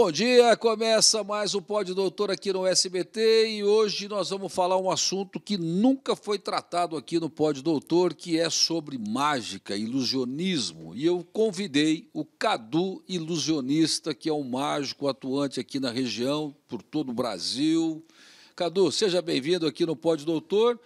Bom dia, começa mais o Pode Pod Doutor aqui no SBT e hoje nós vamos falar um assunto que nunca foi tratado aqui no Pod Doutor, que é sobre mágica, ilusionismo. E eu convidei o Cadu Ilusionista, que é um mágico atuante aqui na região, por todo o Brasil. Cadu, seja bem-vindo aqui no Pod Doutor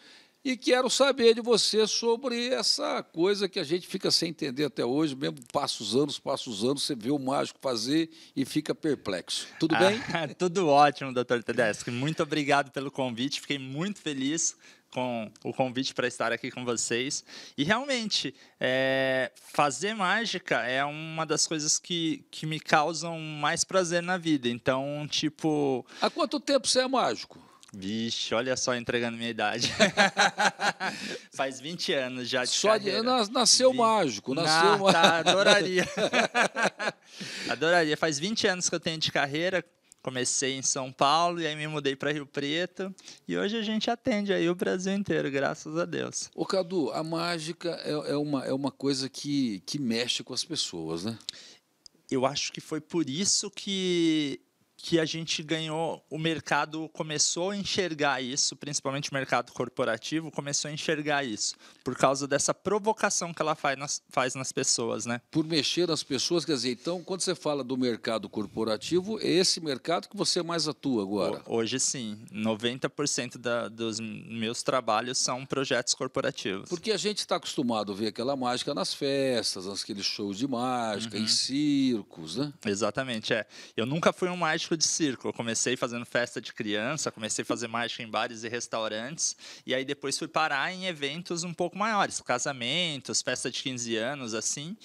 e quero saber de você sobre essa coisa que a gente fica sem entender até hoje, mesmo passa os anos, passa os anos, você vê o mágico fazer e fica perplexo. Tudo bem? Ah, tudo ótimo, doutor Tedesco. Muito obrigado pelo convite, fiquei muito feliz com o convite para estar aqui com vocês. E realmente, é, fazer mágica é uma das coisas que, que me causam mais prazer na vida. Então, tipo. Há quanto tempo você é mágico? Vixe, olha só entregando minha idade. Faz 20 anos já de só nasceu mágico, nasceu tá, mágico. tá, adoraria. adoraria. Faz 20 anos que eu tenho de carreira. Comecei em São Paulo e aí me mudei para Rio Preto e hoje a gente atende aí o Brasil inteiro, graças a Deus. Ô Cadu, a mágica é, é uma, é uma coisa que, que mexe com as pessoas, né? Eu acho que foi por isso que que a gente ganhou, o mercado começou a enxergar isso, principalmente o mercado corporativo começou a enxergar isso, por causa dessa provocação que ela faz nas, faz nas pessoas, né? Por mexer nas pessoas, quer dizer, então, quando você fala do mercado corporativo, é esse mercado que você mais atua agora? Hoje sim, 90% da, dos meus trabalhos são projetos corporativos. Porque a gente está acostumado a ver aquela mágica nas festas, aqueles shows de mágica, uhum. em circos, né? Exatamente, é. Eu nunca fui um mágico de circo. Eu comecei fazendo festa de criança, comecei a fazer mágica em bares e restaurantes, e aí depois fui parar em eventos um pouco maiores, casamentos, festa de 15 anos, assim.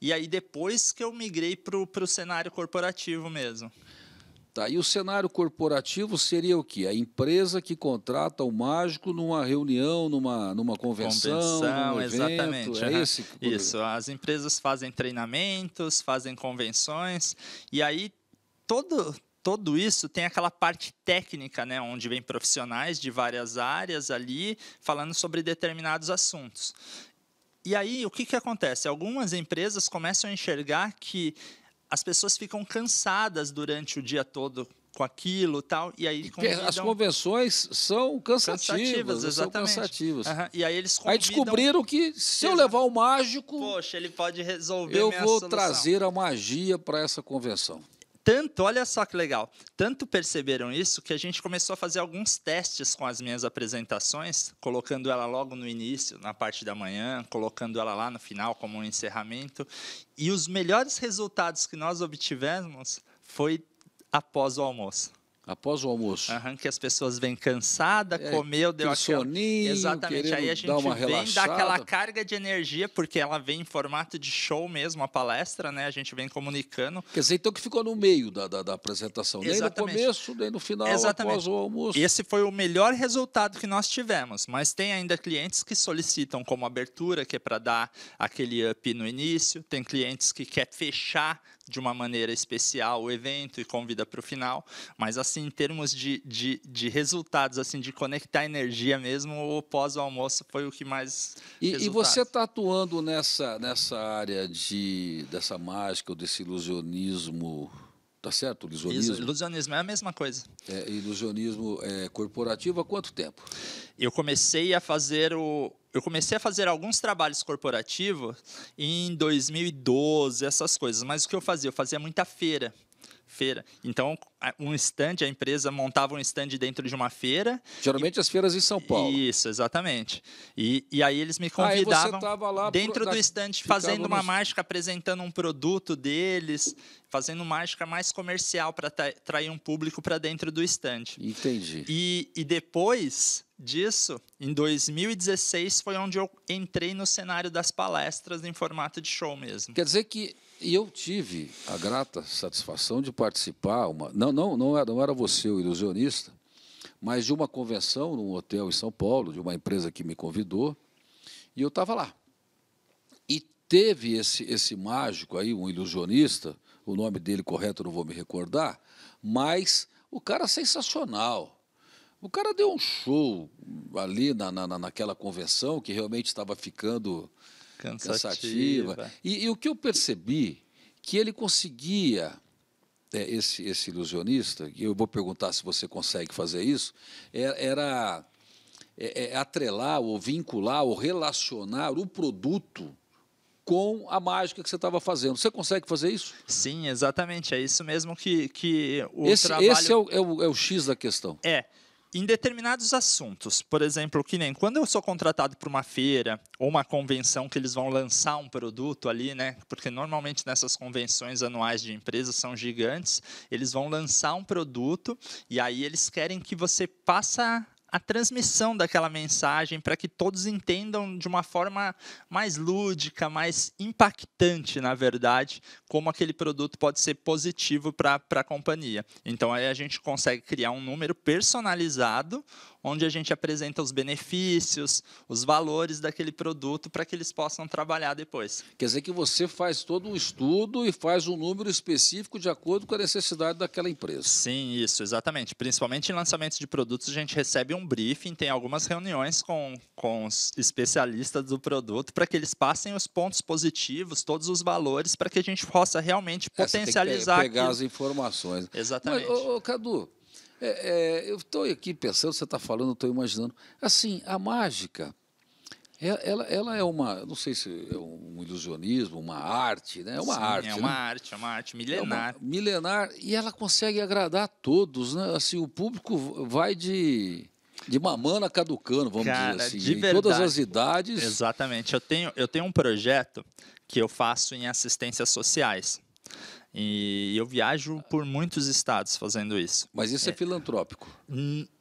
E aí depois que eu migrei para o cenário corporativo mesmo. Tá, e o cenário corporativo seria o quê? A empresa que contrata o mágico numa reunião, numa, numa convenção, convenção num evento, exatamente. É uhum. esse? Isso, as empresas fazem treinamentos, fazem convenções, e aí todo, tudo isso tem aquela parte técnica, né, onde vem profissionais de várias áreas ali falando sobre determinados assuntos. E aí, o que, que acontece? Algumas empresas começam a enxergar que as pessoas ficam cansadas durante o dia todo com aquilo tal e aí convidam... as convenções são cansativas, cansativas exatamente são cansativas. Uhum. e aí eles convidam... aí descobriram que se eu levar o mágico poxa ele pode resolver eu vou solução. trazer a magia para essa convenção tanto, olha só que legal, tanto perceberam isso que a gente começou a fazer alguns testes com as minhas apresentações, colocando ela logo no início, na parte da manhã, colocando ela lá no final como um encerramento. E os melhores resultados que nós obtivemos foi após o almoço. Após o almoço. Aham, que as pessoas vêm cansada, é, comeu, deu aquela... soninho, Exatamente. Aí a gente vem relaxada. dá aquela carga de energia, porque ela vem em formato de show mesmo, a palestra, né? A gente vem comunicando. Quer dizer, então que ficou no meio da, da, da apresentação. Exatamente. Nem no começo, nem no final, Exatamente. após o almoço. Esse foi o melhor resultado que nós tivemos. Mas tem ainda clientes que solicitam como abertura, que é para dar aquele up no início. Tem clientes que quer fechar de uma maneira especial o evento e convida para o final. Mas a assim, assim, em termos de, de, de resultados, assim, de conectar energia mesmo, o pós-almoço foi o que mais. E, e você está atuando nessa, nessa área de, dessa mágica ou desse ilusionismo Tá certo? Ilusionismo. Ilusionismo é a mesma coisa. É, ilusionismo é, corporativo há quanto tempo? Eu comecei a fazer o. Eu comecei a fazer alguns trabalhos corporativos em 2012, essas coisas. Mas o que eu fazia? Eu fazia muita feira feira. Então, um stand, a empresa montava um stand dentro de uma feira. Geralmente e... as feiras em São Paulo. Isso, exatamente. E, e aí eles me convidavam lá dentro pro... do stand, fazendo uma no... mágica, apresentando um produto deles, fazendo mágica mais comercial para atrair um público para dentro do stand. Entendi. E, e depois disso, em 2016 foi onde eu entrei no cenário das palestras em formato de show mesmo. Quer dizer que eu tive a grata satisfação de participar, uma, não, não, não, era, não era você o ilusionista, mas de uma convenção num hotel em São Paulo, de uma empresa que me convidou, e eu estava lá. E teve esse, esse mágico aí, um ilusionista, o nome dele correto não vou me recordar, mas o cara sensacional o cara deu um show ali na, na, naquela convenção que realmente estava ficando cansativa. cansativa. E, e, o que eu percebi que ele conseguia, é, esse, esse ilusionista, e eu vou perguntar se você consegue fazer isso, é, era é, é, atrelar ou vincular ou relacionar o produto com a mágica que você estava fazendo. Você consegue fazer isso? Sim, exatamente. É isso mesmo que, que o esse, trabalho... Esse é o, é, o, é o X da questão. É em determinados assuntos, por exemplo, que nem quando eu sou contratado para uma feira ou uma convenção que eles vão lançar um produto ali, né? Porque normalmente nessas convenções anuais de empresas são gigantes, eles vão lançar um produto e aí eles querem que você passa a transmissão daquela mensagem para que todos entendam de uma forma mais lúdica, mais impactante, na verdade, como aquele produto pode ser positivo para a companhia. Então aí a gente consegue criar um número personalizado onde a gente apresenta os benefícios, os valores daquele produto para que eles possam trabalhar depois. Quer dizer que você faz todo um estudo e faz um número específico de acordo com a necessidade daquela empresa. Sim, isso, exatamente. Principalmente em lançamentos de produtos, a gente recebe um briefing, tem algumas reuniões com, com os especialistas do produto para que eles passem os pontos positivos, todos os valores, para que a gente possa realmente potencializar. É, você tem que pegar aquilo. as informações. Exatamente. Mas, ô, ô, Cadu, é, é, eu estou aqui pensando, você está falando, estou imaginando. Assim, a mágica, é, ela, ela é uma, não sei se é um ilusionismo, uma arte, né? É uma Sim, arte. É né? uma né? arte, é uma arte milenar. É uma, milenar, e ela consegue agradar a todos, né? Assim, o público vai de. De mamana caducando, vamos Cara, dizer assim. De verdade, em todas as idades. Exatamente. Eu tenho, eu tenho um projeto que eu faço em assistências sociais. E eu viajo por muitos estados fazendo isso. Mas isso é, é filantrópico?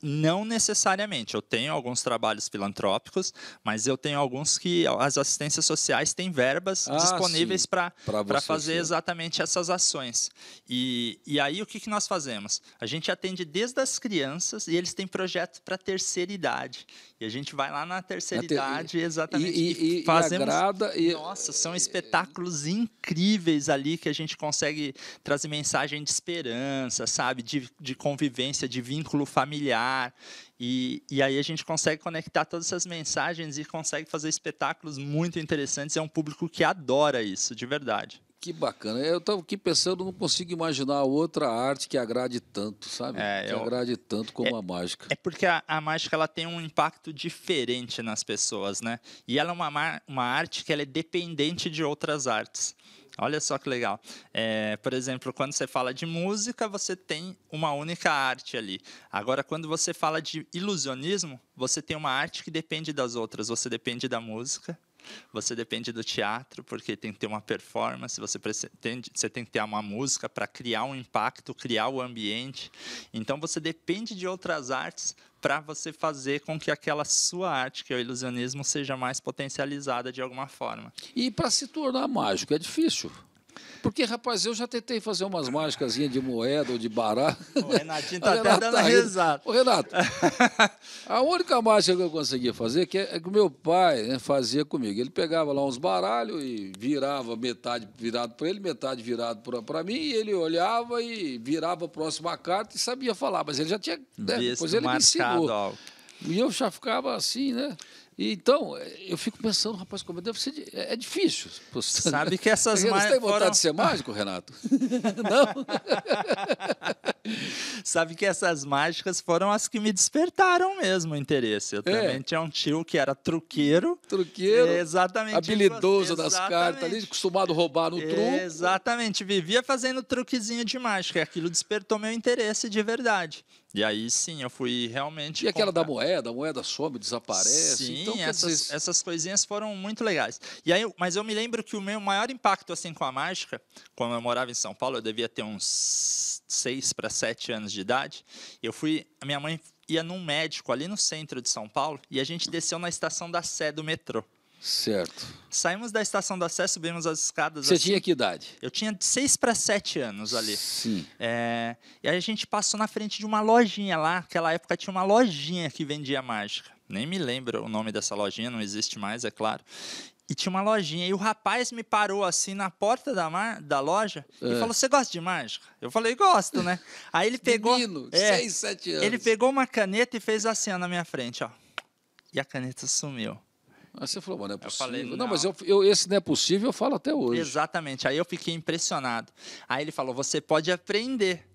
Não necessariamente. Eu tenho alguns trabalhos filantrópicos, mas eu tenho alguns que as assistências sociais têm verbas ah, disponíveis para fazer sim. exatamente essas ações. E, e aí o que, que nós fazemos? A gente atende desde as crianças e eles têm projeto para terceira idade. E a gente vai lá na terceira na ter... idade, exatamente. E, e, e fazemos... E agrada, Nossa, são espetáculos incríveis ali que a gente consegue consegue trazer mensagem de esperança, sabe? De, de convivência, de vínculo familiar. E, e aí a gente consegue conectar todas essas mensagens e consegue fazer espetáculos muito interessantes. É um público que adora isso, de verdade. Que bacana. Eu estava aqui pensando, não consigo imaginar outra arte que agrade tanto, sabe? É, que eu... agrade tanto como é, a mágica. É porque a, a, mágica ela tem um impacto diferente nas pessoas, né? E ela é uma, uma arte que ela é dependente de outras artes. Olha só que legal. É, por exemplo, quando você fala de música, você tem uma única arte ali. Agora, quando você fala de ilusionismo, você tem uma arte que depende das outras. Você depende da música, você depende do teatro, porque tem que ter uma performance, você, pretende, você tem que ter uma música para criar um impacto, criar o ambiente. Então, você depende de outras artes para você fazer com que aquela sua arte, que é o ilusionismo, seja mais potencializada de alguma forma. E para se tornar mágico, é difícil. Porque, rapaz, eu já tentei fazer umas mágicas de moeda ou de barato. O Renatinho está até dando tá risada. Ô, Renato, a única mágica que eu consegui fazer é que é que o meu pai né, fazia comigo. Ele pegava lá uns baralhos e virava metade virado para ele, metade virado para mim, e ele olhava e virava a próxima carta e sabia falar. Mas ele já tinha. Né, depois ele me ensinou. E eu já ficava assim, né? então, eu fico pensando, rapaz, como deve ser. É, é difícil. Sabe que essas Você tem vontade foram... de ser mágico, Renato? Não? Sabe que essas mágicas foram as que me despertaram mesmo o interesse. Eu é. também tinha um tio que era truqueiro. Truqueiro. Exatamente. Habilidoso das cartas ali, acostumado a roubar no truque. Exatamente. Vivia fazendo truquezinho de mágica. Aquilo despertou meu interesse de verdade. E aí sim, eu fui realmente. E aquela comprar. da moeda, a moeda some, desaparece. Sim, então, essas, dizer... essas coisinhas foram muito legais. E aí, mas eu me lembro que o meu maior impacto assim com a mágica, quando eu morava em São Paulo, eu devia ter uns seis para sete anos de idade. Eu fui, a minha mãe ia num médico ali no centro de São Paulo e a gente desceu na estação da Sé do metrô. Certo. Saímos da estação do acesso, subimos as escadas. Você assim. tinha que idade? Eu tinha de 6 para 7 anos ali. Sim. É, e aí a gente passou na frente de uma lojinha lá. Naquela época tinha uma lojinha que vendia mágica. Nem me lembro o nome dessa lojinha, não existe mais, é claro. E tinha uma lojinha. E o rapaz me parou assim na porta da, da loja é. e falou: Você gosta de mágica? Eu falei: Gosto, né? Aí ele pegou. Menino, é, 6, 7 anos. Ele pegou uma caneta e fez assim ó, na minha frente, ó. E a caneta sumiu. Aí você falou, mas não é possível. Falei, não, não, mas eu, eu, esse não é possível, eu falo até hoje. Exatamente. Aí eu fiquei impressionado. Aí ele falou, você pode aprender.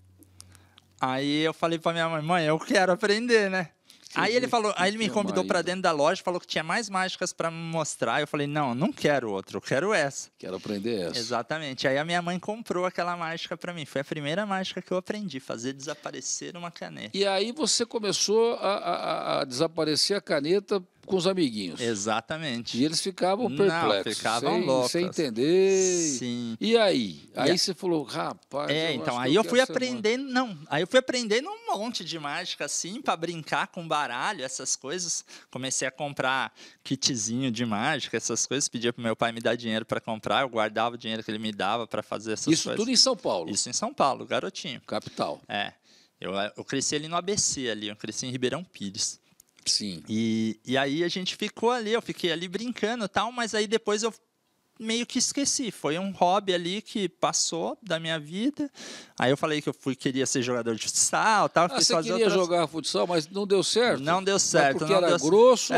Aí eu falei para minha mãe, mãe, eu quero aprender, né? Que aí ele falou, aí ele me é convidou para dentro da loja, falou que tinha mais mágicas para me mostrar. Eu falei, não, não quero outra, eu quero essa. Quero aprender essa. Exatamente. Aí a minha mãe comprou aquela mágica para mim. Foi a primeira mágica que eu aprendi, fazer desaparecer uma caneta. E aí você começou a, a, a desaparecer a caneta com os amiguinhos. Exatamente. E eles ficavam perplexos. Não, ficavam sem, loucos. Sem entender. Sim. E aí? Aí e você a... falou, rapaz. É, então, aí eu, eu fui aprendendo. Não, aí eu fui aprendendo um monte de mágica, assim, para brincar com baralho, essas coisas. Comecei a comprar kitzinho de mágica, essas coisas. Pedia pro meu pai me dar dinheiro para comprar. Eu guardava o dinheiro que ele me dava para fazer essas Isso coisas. Isso tudo em São Paulo. Isso em São Paulo, garotinho. Capital. É. Eu, eu cresci ali no ABC, ali, eu cresci em Ribeirão Pires. Sim. E, e aí a gente ficou ali, eu fiquei ali brincando e tal, mas aí depois eu meio que esqueci. Foi um hobby ali que passou da minha vida. Aí eu falei que eu fui, queria ser jogador de futsal, tal. Ah, você queria outras... jogar futsal, mas não deu certo? Não deu certo. Mas porque era deu... grosso?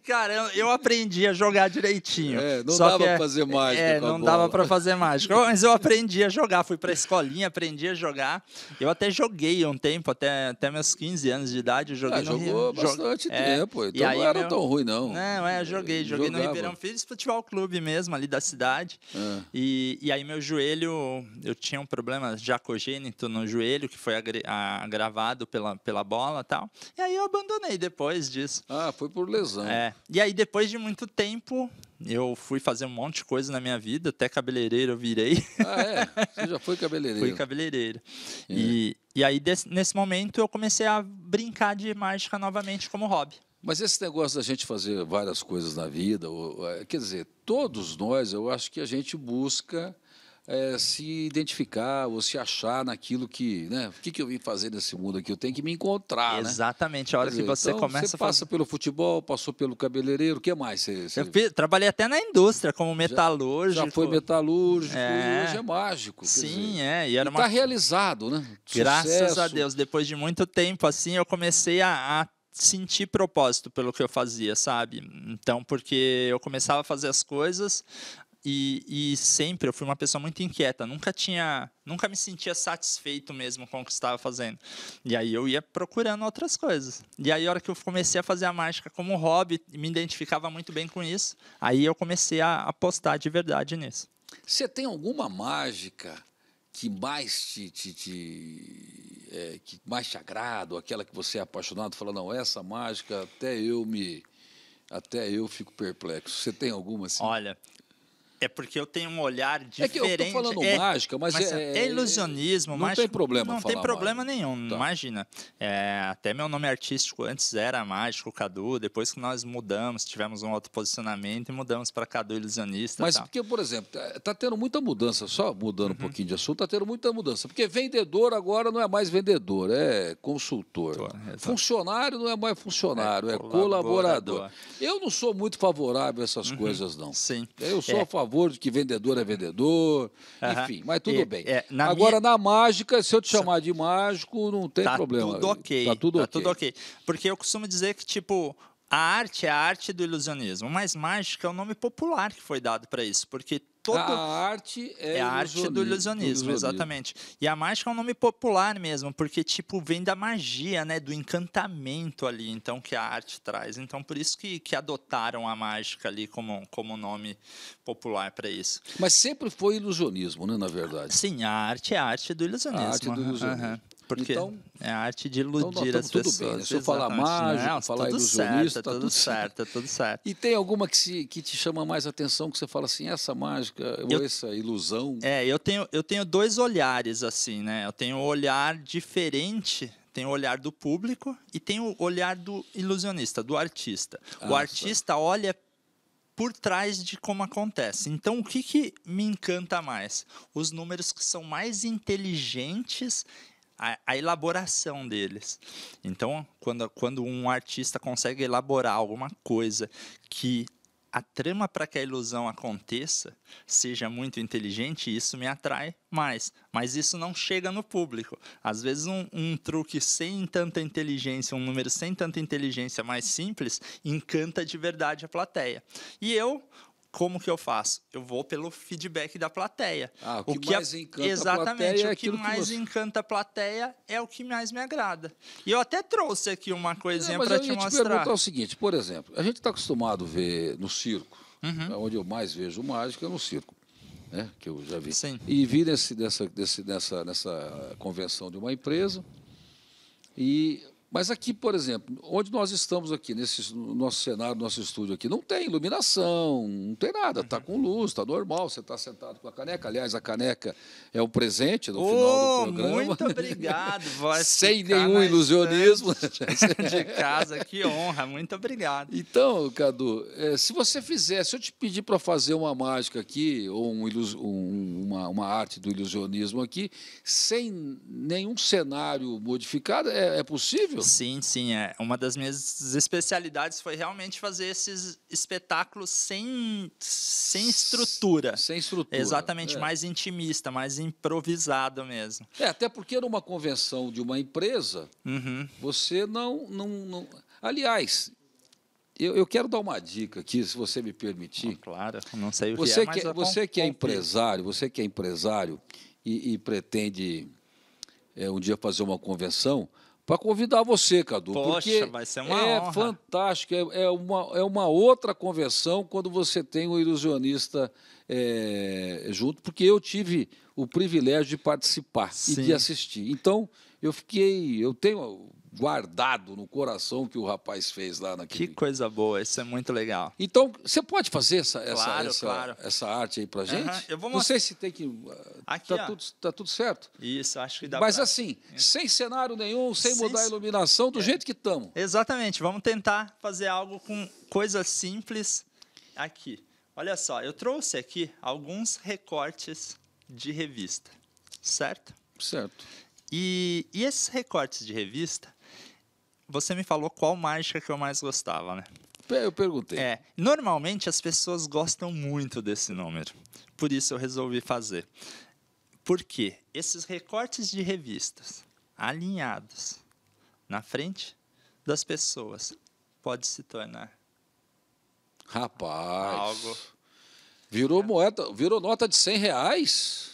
Cara, eu, eu, aprendi a jogar direitinho. É, não Só dava para é, fazer mágica É, não dava para fazer mágica. Mas eu aprendi a jogar. Fui para escolinha, aprendi a jogar. Eu até joguei um tempo, até, até meus 15 anos de idade. Eu joguei ah, no jogou Rio. bastante Jog... É, tempo. É, então e aí, não era meu... tão ruim, não. Não, é, eu joguei. Joguei Jogava. no Ribeirão Filhos futebol clube mesmo, ali da cidade. É. E, e aí meu joelho, eu tinha um problema jacogênito no joelho, que foi agravado pela, pela bola e tal. E aí eu abandonei depois disso. Ah, foi por lesão. É. E aí depois de muito tempo, eu fui fazer um monte de coisa na minha vida, até cabeleireiro eu virei. Ah, é? Você já foi cabeleireiro? fui cabeleireiro. É. E, e aí, desse, nesse momento, eu comecei a brincar de mágica novamente como hobby. Mas esse negócio da gente fazer várias coisas na vida, é, quer dizer, todos nós, eu acho que a gente busca é, se identificar ou se achar naquilo que, né? O que, que eu vim fazer nesse mundo aqui? Eu tenho que me encontrar, né? Exatamente, né? a hora dizer, que você então, começa você passa a... pelo futebol, passou pelo cabeleireiro, o que mais? Você, você... Eu trabalhei até na indústria como metalúrgico. Já, já foi metalúrgico é... hoje é mágico. Sim, dizer, é. E era uma... Tá realizado, né? Graças Sucesso. a Deus, depois de muito tempo assim, eu comecei a, a senti propósito pelo que eu fazia, sabe? Então, porque eu começava a fazer as coisas e, e sempre eu fui uma pessoa muito inquieta, nunca tinha, nunca me sentia satisfeito mesmo com o que estava fazendo. E aí eu ia procurando outras coisas. E aí a hora que eu comecei a fazer a mágica como hobby, me identificava muito bem com isso, aí eu comecei a apostar de verdade nisso. Você tem alguma mágica que mais te, te, te é, que mais te agrada, ou aquela que você é apaixonado, fala, não, essa mágica até eu me. Até eu fico perplexo. Você tem alguma assim? Olha, é porque eu tenho um olhar diferente. É que eu tô falando é, mágica, mas, mas é, é, ilusionismo. Não mágico, tem problema Não tem problema nenhum, tá. imagina. É, até meu nome artístico antes era Mágico Cadu, depois que nós mudamos, tivemos um outro posicionamento e mudamos para Cadu Ilusionista. Mas tá. porque, por exemplo, é, tá tendo muita mudança, só mudando uhum. um pouquinho de assunto, tá tendo muita mudança. Porque vendedor agora não é mais vendedor, é consultor. Tô, é, tá. funcionário não é mais funcionário, é, é, colaborador. colaborador. Eu não sou muito favorável a essas uhum. coisas, não. Sim. Eu sou a favor favor de que vendedor é vendedor, uhum. enfim, mas tudo e, bem. É, na Agora, minha... na mágica, se eu te chamar de mágico, não tem tá problema. Tudo okay. Tá tudo tá ok. Tá tudo ok. Porque eu costumo dizer que, tipo, a arte é a arte do ilusionismo, mas mágica é o um nome popular que foi dado para isso, porque todo. A arte é, é a arte do ilusionismo, exatamente. E a mágica é um nome popular mesmo, porque tipo vem da magia, né, do encantamento ali, então que a arte traz. Então por isso que, que adotaram a mágica ali como como nome popular para isso. Mas sempre foi ilusionismo, né, na verdade. Sim, a arte é a arte do ilusionismo. A arte do ilusionismo. Uhum. Porque então, é a arte de então, iludir então as pessoas. Bem, né? Se eu falar né? mágico, não, falar tudo ilusionista, certo, tá tudo, tudo certo, certo. tudo certo. E tem alguma que, se, que te chama mais atenção, que você fala assim, essa mágica eu, ou essa ilusão? É, eu tenho, eu tenho dois olhares, assim, né? Eu tenho um olhar diferente tem o olhar do público e tem o olhar do ilusionista, do artista. Ah, o artista olha por trás de como acontece. Então, o que, que me encanta mais? Os números que são mais inteligentes a, a, elaboração deles. Então, quando, quando um artista consegue elaborar alguma coisa que a trama para que a ilusão aconteça seja muito inteligente, isso me atrai mais. Mas isso não chega no público. Às vezes, um, um, truque sem tanta inteligência, um número sem tanta inteligência mais simples, encanta de verdade a plateia. E eu, como que eu faço? Eu vou pelo feedback da plateia. Ah, o que, o que mais a... encanta Exatamente, a plateia é o que, é que mais você... encanta a plateia é o que mais me agrada. E eu até trouxe aqui uma coisinha é, para te mostrar. Eu ia te perguntar o seguinte, por exemplo, a gente está acostumado a ver no circo, uhum. É onde eu mais vejo mágica é no circo, né, que eu já vi. Sim. E vi nesse, nessa, nessa, nessa convenção de uma empresa, e mas aqui, por exemplo, onde nós estamos aqui, nesse nosso cenário, nosso estúdio aqui, não tem iluminação, não tem nada, está uhum. com luz, está normal, você está sentado com a caneca. Aliás, a caneca é um presente no oh, final do programa. Muito obrigado, vai Sem nenhum ilusionismo. De casa, que honra, muito obrigado. Então, Cadu, é, se você fizer, se eu te pedir para fazer uma mágica aqui, ou um, uma, uma, arte do ilusionismo aqui, sem nenhum cenário modificado, é, é possível? Sim, sim. É. Uma das minhas especialidades foi realmente fazer esses espetáculos sem, sem estrutura. Sem estrutura. Exatamente, é. mais intimista, mais improvisado mesmo. É, até porque numa convenção de uma empresa, uhum. você não, não, não. Aliás, eu, eu, quero dar uma dica aqui, se você me permitir. Ah, claro, não sei o que você é, que, você que é empresário, você que é empresário e, e pretende é, um dia fazer uma convenção, para convidar você, Cadu. Poxa, vai ser uma é honra. fantástico, é, é, uma, é uma outra conversão quando você tem o um ilusionista é, junto, porque eu tive o privilégio de participar Sim. e de assistir. Então, eu fiquei, eu tenho guardado no coração que o rapaz fez lá naquele. Que coisa boa, isso é muito legal. Então, você pode fazer essa, essa, claro, essa, claro. essa arte aí pra gente? Uhum, eu vou Não sei se tem que. Ah, aqui, tá, ó. tudo, tá tudo certo? Isso, acho que dá Mas pra... assim, é. sem cenário nenhum, sem, sem, mudar a iluminação, do é. jeito que estamos. Exatamente, vamos tentar fazer algo com coisas simples aqui. Olha só, eu trouxe aqui alguns recortes de revista, certo? Certo. E, e esses recortes de revista, você me falou qual mágica que eu mais gostava, né? Eu perguntei. É, normalmente as pessoas gostam muito desse número. Por isso eu resolvi fazer. Por quê? Esses recortes de revistas alinhados na frente das pessoas pode se tornar Rapaz. Algo. Virou é. moeda, virou nota de 100 reais.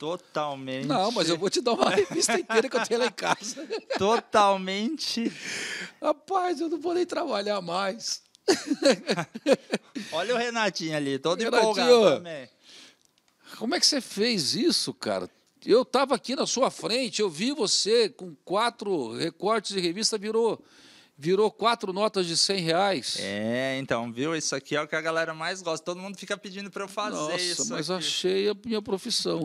Totalmente. Não, mas eu vou te dar uma revista inteira que eu tenho lá em casa. Totalmente. Rapaz, eu não vou nem trabalhar mais. Olha o Renatinho ali, todo Renatinho, empolgado também. Como é que você fez isso, cara? Eu estava aqui na sua frente, eu vi você com quatro recortes de revista, virou virou quatro notas de 100 reais. É, então, viu? Isso aqui é o que a galera mais gosta. Todo mundo fica pedindo para eu fazer Nossa, isso. Nossa, mas aqui. achei a minha profissão.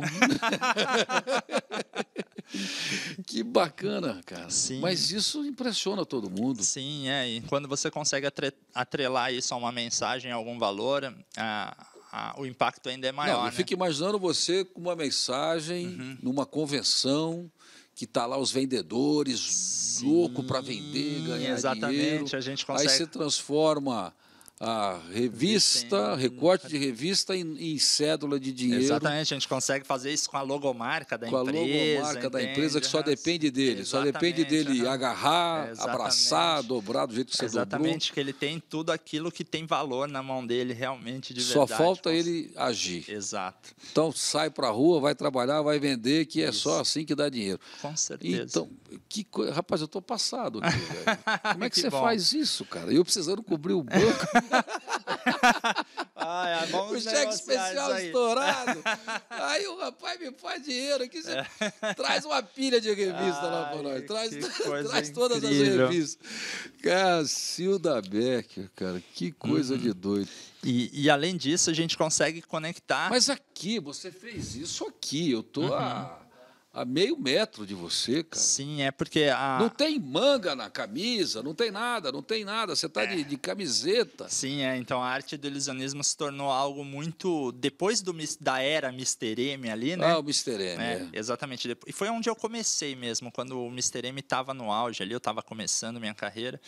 que bacana, cara. Sim. Mas isso impressiona todo mundo. Sim, é. E quando você consegue atrelar isso a uma mensagem, a algum valor, a, a, o impacto ainda é maior. Não, né? Fique imaginando você com uma mensagem, uhum. numa convenção, que está lá os vendedores louco para vender, ganhar Exatamente, dinheiro. a gente consegue. Aí você transforma a revista, Existem, né, recorte de revista em, em, cédula de dinheiro. Exatamente, a gente consegue fazer isso com a logomarca da com empresa. Com a logomarca entende? da empresa que só depende dele, só depende dele uhum. agarrar, Exatamente. abraçar, dobrar do jeito que você dobrou Exatamente, que ele tem tudo aquilo que tem valor na mão dele realmente de só verdade. Só falta ele agir. Exato. Então sai para a rua, vai trabalhar, vai vender, que é só assim que dá dinheiro. Com certeza. Então, que co... rapaz, eu estou passado aqui, Como é que, que você bom. faz isso, cara? Eu precisando cobrir o banco. ah, é, o cheque especial aí. estourado. aí o rapaz me faz dinheiro que é traz uma pilha de revista Ai, lá para nós. Traz, traz todas as revistas. Cacilda Becker, cara, que coisa uhum. de doido. E, e, além disso, a gente consegue conectar. Mas aqui, você fez isso aqui. Eu tô uhum. a a meio metro de você, cara. Sim, é porque a... Não tem manga na camisa, não tem nada, não tem nada. Você está é. de, de, camiseta. Sim, é. Então a arte do ilusionismo se tornou algo muito. Depois do, da era Mr. M ali, né? Ah, o Mr. M. É, é. Exatamente. E foi onde eu comecei mesmo, quando o Mr. M estava no auge ali, eu estava começando minha carreira.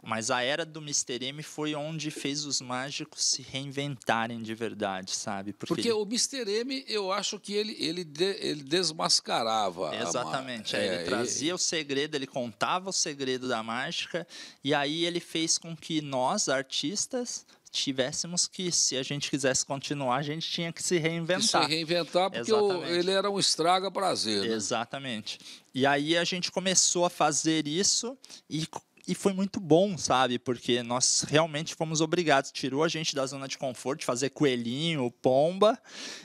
Mas a era do Mr. M foi onde fez os mágicos se reinventarem de verdade, sabe? Porque, porque o Mr. M, eu acho que ele, ele, de, ele desmascarava contava. Exatamente. A... É, ele trazia o segredo, ele contava o segredo da mágica, e aí ele fez com que nós, artistas, tivéssemos que, se a gente quisesse continuar, a gente tinha que se reinventar. Que se reinventar, porque o, ele era um estraga-prazer. Né? Exatamente. E aí a gente começou a fazer isso e e foi muito bom, sabe? Porque nós realmente fomos obrigados. Tirou a gente da zona de conforto, de fazer coelhinho, pomba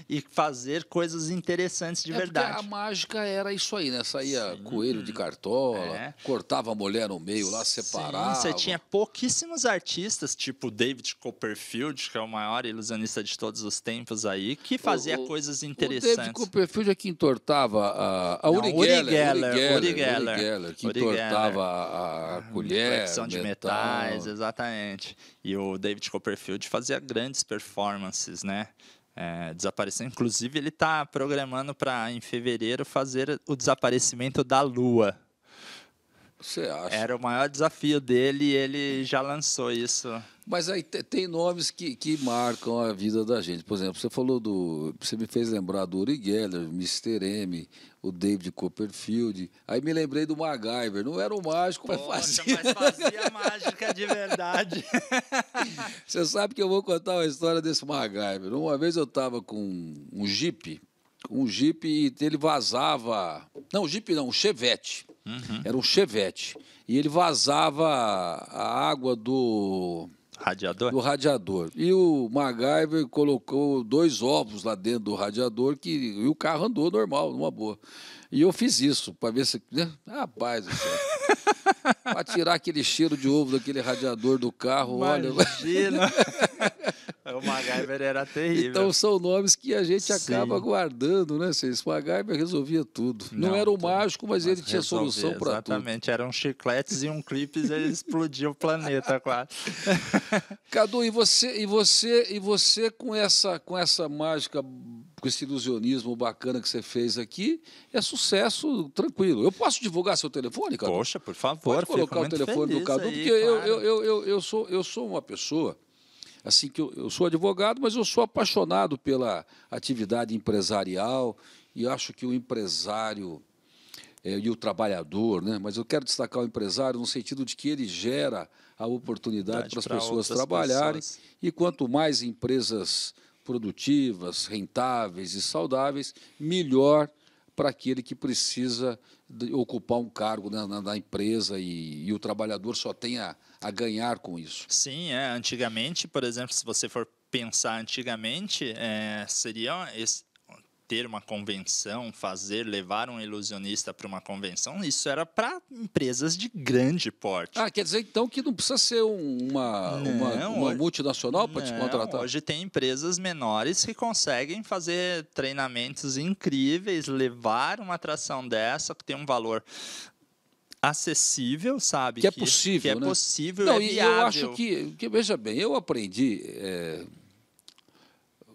e fazer coisas interessantes de é verdade. A mágica era isso aí, né? Saía Sim. coelho de cartola, é. cortava a mulher no meio lá, separava. Sim, você tinha pouquíssimos artistas, tipo David Copperfield, que é o maior ilusionista de todos os tempos aí, que fazia o, coisas interessantes. O David Copperfield é que entortava a, a Não, Uri, Geller, Uri, Geller, Uri, Geller, Uri Geller, que entortava a, a ah, yeah, de é, metal. metais, exatamente. E o David Copperfield fazia grandes performances, né? É, Inclusive, ele está programando para, em fevereiro, fazer o desaparecimento da Lua. Você acha? Era o maior desafio dele e ele já lançou isso. Mas aí tem nomes que, que marcam a vida da gente. Por exemplo, você falou do. Você me fez lembrar do Uri Geller, Mr. M, o David Copperfield. Aí me lembrei do MacGyver. Não era o mágico, Poxa, mas fazia. Mas fazia mágica de verdade. você sabe que eu vou contar uma história desse MacGyver. Uma vez eu estava com um Jeep um Jeep e ele vazava. Não, Jeep não, um Chevette. Uhum. Era um Chevette. E ele vazava a água do. Radiador? Do radiador. E o MacGyver colocou dois ovos lá dentro do radiador que, e o carro andou normal, numa boa. E eu fiz isso para ver se. Né? Rapaz, para tirar aquele cheiro de ovo daquele radiador do carro, Imagina. olha. o MacGyver era terrível. Então são nomes que a gente acaba Sim. guardando, né, O MacGyver resolvia tudo. Não, Não era o mágico, mas, mas ele tinha resolvia, solução para tudo. Exatamente, eram chicletes e um clipe e ele explodia o planeta, claro. Cadu, e você, e você, e você com essa, com essa mágica com esse ilusionismo bacana que você fez aqui, é sucesso tranquilo. Eu posso divulgar seu telefone, Cadu? Poxa, por favor. Pode colocar o telefone do Cadu, aí, porque claro. eu, eu, eu, eu, sou, eu sou uma pessoa assim que eu, eu sou advogado, mas eu sou apaixonado pela atividade empresarial e acho que o empresário é, e o trabalhador, né? mas eu quero destacar o empresário no sentido de que ele gera a oportunidade para as pessoas trabalharem. Pessoas. E quanto mais empresas produtivas, rentáveis e saudáveis, melhor para aquele que precisa ocupar um cargo na, na, na empresa e, e, o trabalhador só tem a, a ganhar com isso. Sim, é. Antigamente, por exemplo, se você for pensar antigamente, é, seria esse, ter uma convenção, fazer, levar um ilusionista para uma convenção, isso era para empresas de grande porte. Ah, quer dizer então que não precisa ser uma, não, uma, uma hoje, multinacional para te contratar? Hoje tem empresas menores que conseguem fazer treinamentos incríveis, levar uma atração dessa, que tem um valor acessível, sabe? Que é possível. Que, que é né? possível. Não, é e eu acho que, que, veja bem, eu aprendi é,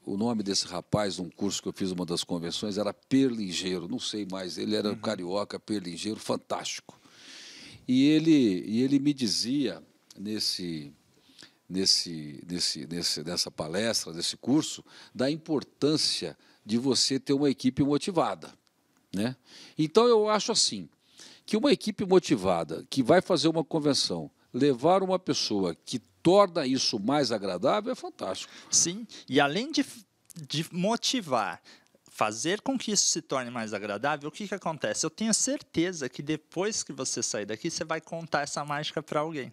o nome desse rapaz num curso que eu fiz uma das convenções, era Perlingeiro, não sei mais, ele era uhum. um carioca, Perlingeiro, fantástico. E ele, e ele me dizia nesse. Nesse, nesse, nesse, nessa palestra, nesse curso, da importância de você ter uma equipe motivada. Né? Então, eu acho assim: que uma equipe motivada que vai fazer uma convenção levar uma pessoa que torna isso mais agradável é fantástico. Sim, e além de, de motivar, fazer com que isso se torne mais agradável, o que, que acontece? Eu tenho certeza que depois que você sair daqui, você vai contar essa mágica para alguém.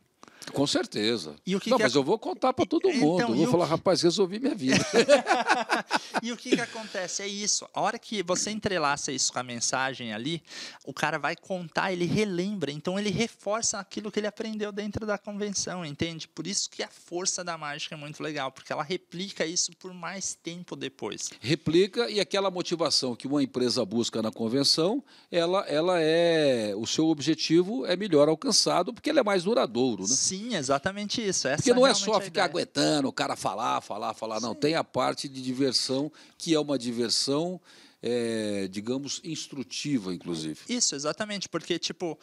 Com certeza. E o que não, que mas eu vou contar para todo então, mundo. Então, vou falar, que... rapaz, resolvi minha vida. e o que, que acontece? É isso. A hora que você entrelaça isso com a mensagem ali, o cara vai contar, ele relembra. Então, ele reforça aquilo que ele aprendeu dentro da convenção, entende? Por isso que a força da mágica é muito legal, porque ela replica isso por mais tempo depois. Replica e aquela motivação que uma empresa busca na convenção, ela, ela é. O seu objetivo é melhor alcançado, porque ele é mais duradouro, né? Sim Sim, exatamente isso. Essa Porque não é só ficar aguentando o cara falar, falar, falar. Sim. Não, tem a parte de diversão, que é uma diversão é, digamos, instrutiva, inclusive. Isso, exatamente, porque, tipo,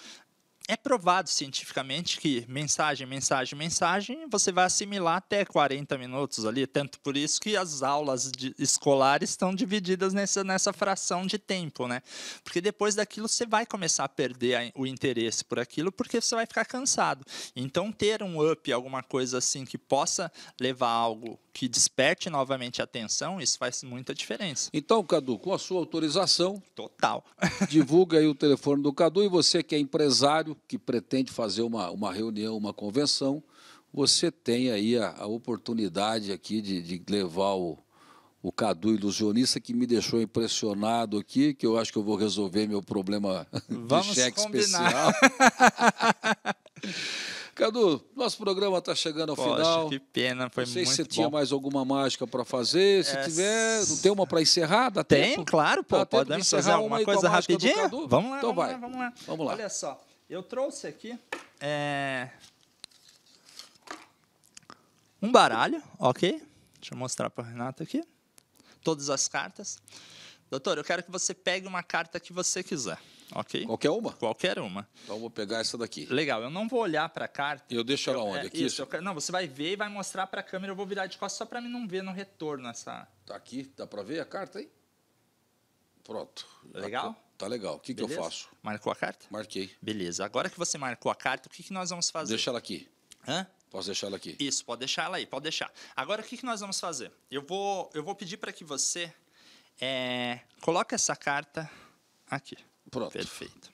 é provado cientificamente que mensagem, mensagem, mensagem, você vai assimilar até 40 minutos ali. Tanto por isso que as aulas de, escolares estão divididas nessa, nessa fração de tempo, né? Porque depois daquilo você vai começar a perder a, o interesse por aquilo, porque você vai ficar cansado. Então, ter um up, alguma coisa assim que possa levar algo que desperte novamente a atenção, isso faz muita diferença. Então, Cadu, com a sua autorização. Total. divulga aí o telefone do Cadu e você que é empresário que pretende fazer uma, uma reunião, uma convenção, você tem aí a, a oportunidade aqui de, de levar o, o Cadu ilusionista que me deixou impressionado aqui, que eu acho que eu vou resolver meu problema Vamos de cheque combinar. especial. Cadu, nosso programa está chegando ao Poxa, final. que pena, foi muito bom. Não sei se você tinha mais alguma mágica para fazer, se é... tiver, tem uma para encerrar, dá Tem, tempo? claro, pô, podemos fazer alguma coisa rapidinho? Vamos lá, então vamos vai. lá, vamos lá. Olha só. Eu trouxe aqui é, um baralho, ok? Deixa eu mostrar para o Renato aqui. Todas as cartas. Doutor, eu quero que você pegue uma carta que você quiser, ok? Qualquer uma? Qualquer uma. Então eu vou pegar essa daqui. Legal, eu não vou olhar para a carta. Eu deixo ela eu, onde? É, aqui? Isso, não, você vai ver e vai mostrar para a câmera, eu vou virar de costas só para mim não ver no retorno essa... Tá aqui, dá para ver a carta aí? Pronto. Legal? Tá legal. O que, que eu faço? Marcou a carta? Marquei. Beleza. Agora que você marcou a carta, o que, que nós vamos fazer? Deixa ela aqui. Hã? Posso deixar ela aqui? Isso, pode deixar ela aí, pode deixar. Agora, o que, que nós vamos fazer? Eu vou, eu vou pedir para que você é, coloque essa carta aqui. Pronto. Perfeito.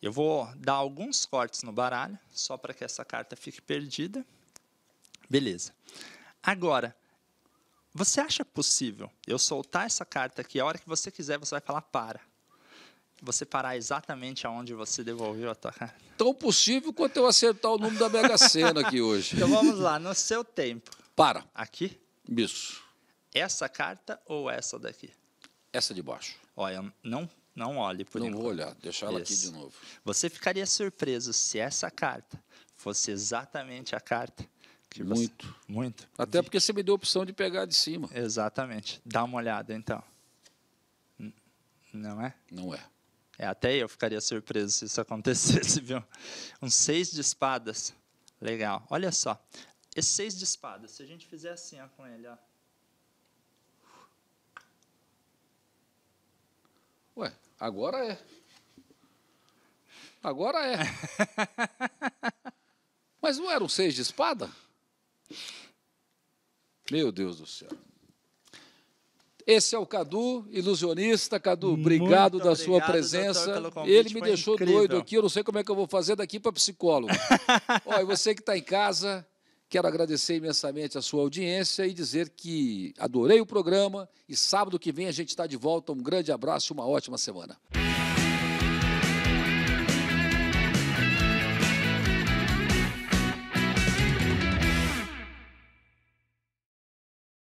Eu vou dar alguns cortes no baralho, só para que essa carta fique perdida. Beleza. Agora, você acha possível eu soltar essa carta aqui? A hora que você quiser, você vai falar para você parar exatamente aonde você devolveu a tua carta. Tão possível quanto eu acertar o número da Mega Sena aqui hoje. Então vamos lá, no seu tempo. Para. Aqui? Isso. Essa carta ou essa daqui? Essa de baixo. Olha, não não olhe por Não enquanto. vou olhar, deixar ela Isso. aqui de novo. Você ficaria surpreso se essa carta fosse exatamente a carta que muito. você... Muito. Muito. Até porque você me deu a opção de pegar de cima. Exatamente. Dá uma olhada, então. Não é? Não é. É, até eu ficaria surpreso se isso acontecesse, viu? Um seis de espadas. Legal. Olha só. Esse seis de espadas, se a gente fizer assim ó, com ele, ó. Ué, agora é. Agora é. Mas não era um seis de espada? Meu Deus do céu. Esse é o Cadu, ilusionista. Cadu, obrigado Muito da sua obrigado, presença. Convite, Ele me deixou incrível. doido aqui, eu não sei como é que eu vou fazer daqui para psicólogo. Olha, você que está em casa, quero agradecer imensamente a sua audiência e dizer que adorei o programa e sábado que vem a gente está de volta. Um grande abraço e uma ótima semana.